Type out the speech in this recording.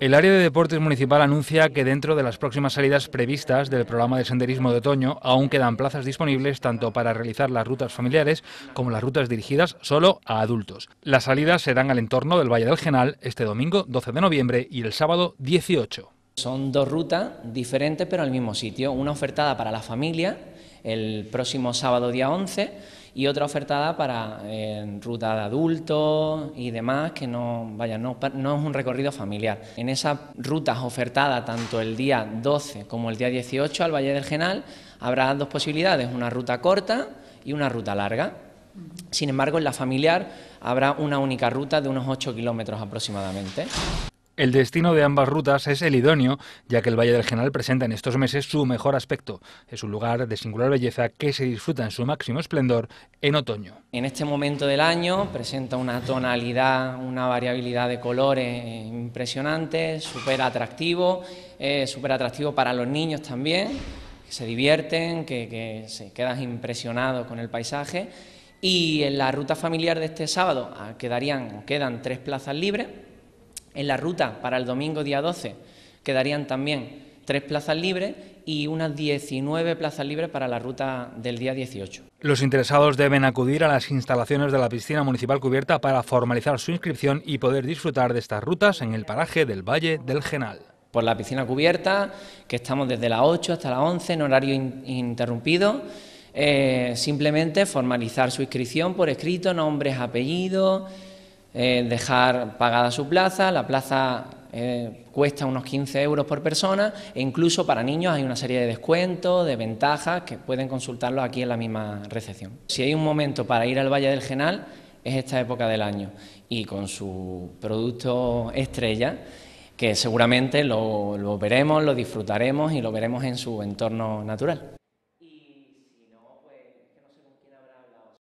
El área de deportes municipal anuncia que dentro de las próximas salidas previstas del programa de senderismo de otoño aún quedan plazas disponibles tanto para realizar las rutas familiares como las rutas dirigidas solo a adultos. Las salidas serán al entorno del Valle del Genal este domingo 12 de noviembre y el sábado 18. Son dos rutas diferentes pero al mismo sitio, una ofertada para la familia el próximo sábado día 11 y otra ofertada para eh, ruta de adultos y demás que no, vaya, no, es un recorrido familiar. En esas rutas ofertadas tanto el día 12 como el día 18 al Valle del Genal habrá dos posibilidades, una ruta corta y una ruta larga. Sin embargo, en la familiar habrá una única ruta de unos 8 kilómetros aproximadamente. El destino de ambas rutas es el idóneo, ya que el Valle del General presenta en estos meses su mejor aspecto. Es un lugar de singular belleza que se disfruta en su máximo esplendor en otoño. En este momento del año presenta una tonalidad, una variabilidad de colores eh, impresionante, súper atractivo, eh, súper atractivo para los niños también, que se divierten, que, se quedan impresionados con el paisaje. Y en la ruta familiar de este sábado ah, quedarían, quedan tres plazas libres en la ruta para el domingo día 12 quedarían también tres plazas libres y unas 19 plazas libres para la ruta del día 18. Los interesados deben acudir a las instalaciones de la piscina municipal cubierta para formalizar su inscripción y poder disfrutar de estas rutas en el paraje del Valle del Genal. Por la piscina cubierta, que estamos desde las 8 hasta las 11 en horario interrumpido. Eh, simplemente formalizar su inscripción por escrito, nombres, apellidos. Eh, dejar pagada su plaza, la plaza eh, cuesta unos 15 euros por persona e incluso para niños hay una serie de descuentos, de ventajas que pueden consultarlos aquí en la misma recepción. Si hay un momento para ir al Valle del Genal es esta época del año y con su producto estrella que seguramente lo, lo veremos, lo disfrutaremos y lo veremos en su entorno natural.